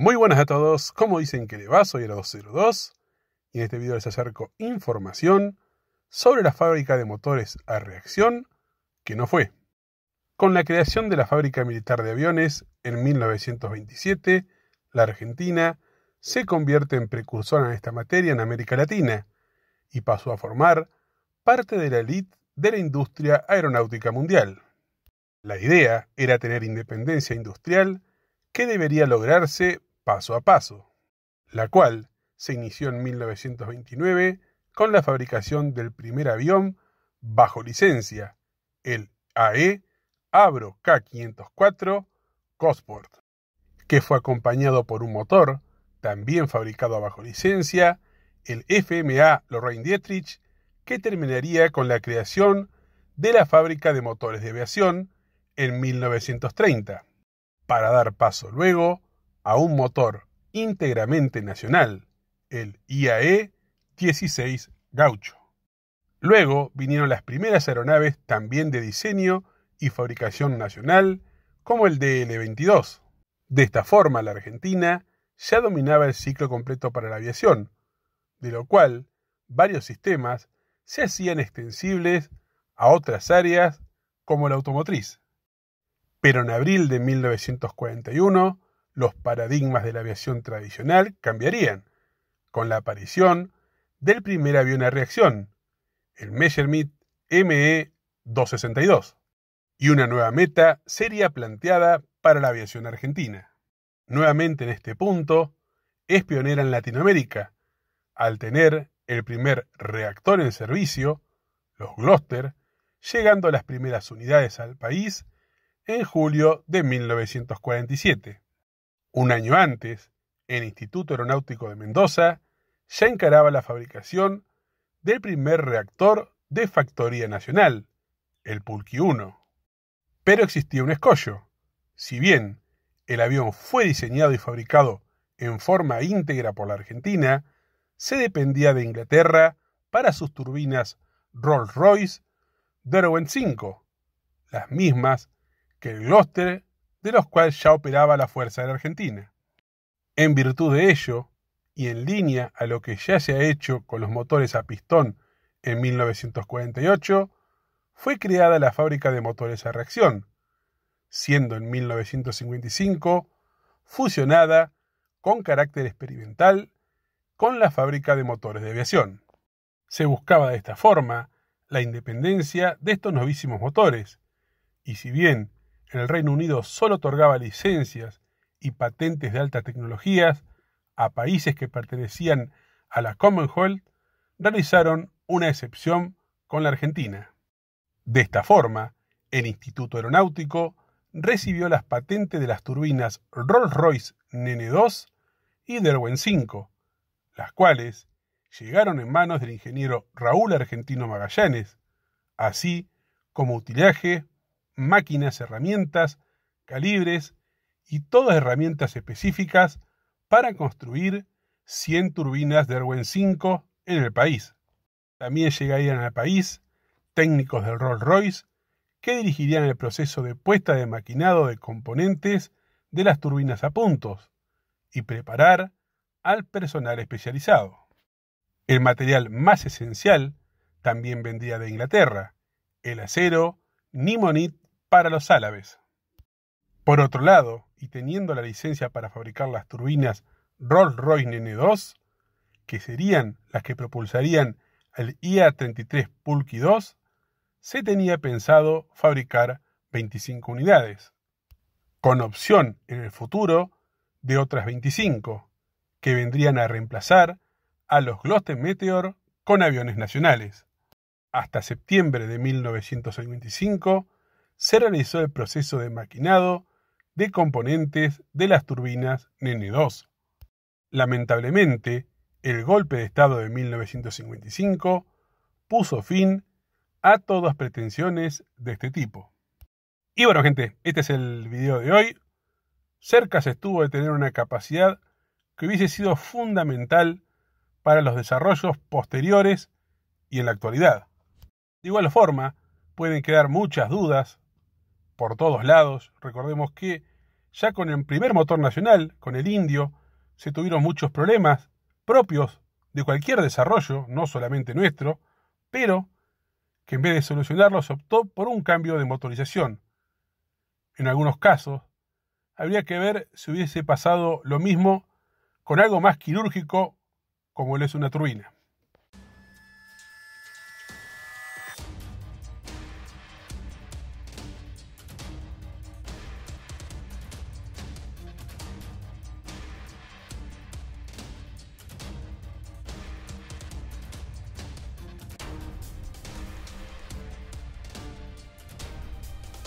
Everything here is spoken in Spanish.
Muy buenas a todos, como dicen que le va? Soy el 202 y en este video les acerco información sobre la fábrica de motores a reacción que no fue. Con la creación de la fábrica militar de aviones en 1927, la Argentina se convierte en precursora en esta materia en América Latina y pasó a formar parte de la elite de la industria aeronáutica mundial. La idea era tener independencia industrial que debería lograrse paso a paso, la cual se inició en 1929 con la fabricación del primer avión bajo licencia, el AE Abro K504 Cosport, que fue acompañado por un motor, también fabricado bajo licencia, el FMA Lorraine Dietrich, que terminaría con la creación de la fábrica de motores de aviación en 1930, para dar paso luego a un motor íntegramente nacional, el IAE 16 Gaucho. Luego vinieron las primeras aeronaves también de diseño y fabricación nacional, como el DL-22. De esta forma, la Argentina ya dominaba el ciclo completo para la aviación, de lo cual varios sistemas se hacían extensibles a otras áreas como la automotriz. Pero en abril de 1941 los paradigmas de la aviación tradicional cambiarían, con la aparición del primer avión a reacción, el Messerschmitt ME-262, y una nueva meta sería planteada para la aviación argentina. Nuevamente en este punto, es pionera en Latinoamérica, al tener el primer reactor en servicio, los Gloster, llegando las primeras unidades al país en julio de 1947. Un año antes, en Instituto Aeronáutico de Mendoza, ya encaraba la fabricación del primer reactor de factoría nacional, el Pulqui 1. Pero existía un escollo. Si bien el avión fue diseñado y fabricado en forma íntegra por la Argentina, se dependía de Inglaterra para sus turbinas Rolls-Royce Derwent 5, las mismas que el Gloster de los cuales ya operaba la Fuerza de la Argentina. En virtud de ello, y en línea a lo que ya se ha hecho con los motores a pistón en 1948, fue creada la fábrica de motores a reacción, siendo en 1955 fusionada con carácter experimental con la fábrica de motores de aviación. Se buscaba de esta forma la independencia de estos novísimos motores, y si bien en el Reino Unido solo otorgaba licencias y patentes de altas tecnologías a países que pertenecían a la Commonwealth, realizaron una excepción con la Argentina. De esta forma, el Instituto Aeronáutico recibió las patentes de las turbinas Rolls-Royce Nene 2 y Derwent 5, las cuales llegaron en manos del ingeniero Raúl Argentino Magallanes, así como utilaje máquinas, herramientas, calibres y todas herramientas específicas para construir 100 turbinas de Erwin 5 en el país. También llegarían al país técnicos del Rolls Royce que dirigirían el proceso de puesta de maquinado de componentes de las turbinas a puntos y preparar al personal especializado. El material más esencial también vendría de Inglaterra, el acero Nimonit para los árabes. Por otro lado, y teniendo la licencia para fabricar las turbinas Rolls-Royce n 2 que serían las que propulsarían el IA-33 Pulky 2, se tenía pensado fabricar 25 unidades, con opción en el futuro de otras 25, que vendrían a reemplazar a los Gloster Meteor con aviones nacionales. Hasta septiembre de 1955 se realizó el proceso de maquinado de componentes de las turbinas Nene 2 Lamentablemente, el golpe de Estado de 1955 puso fin a todas pretensiones de este tipo. Y bueno gente, este es el video de hoy. Cerca se estuvo de tener una capacidad que hubiese sido fundamental para los desarrollos posteriores y en la actualidad. De igual forma, pueden quedar muchas dudas por todos lados. Recordemos que ya con el primer motor nacional, con el indio, se tuvieron muchos problemas propios de cualquier desarrollo, no solamente nuestro, pero que en vez de solucionarlos optó por un cambio de motorización. En algunos casos, habría que ver si hubiese pasado lo mismo con algo más quirúrgico como lo es una turbina.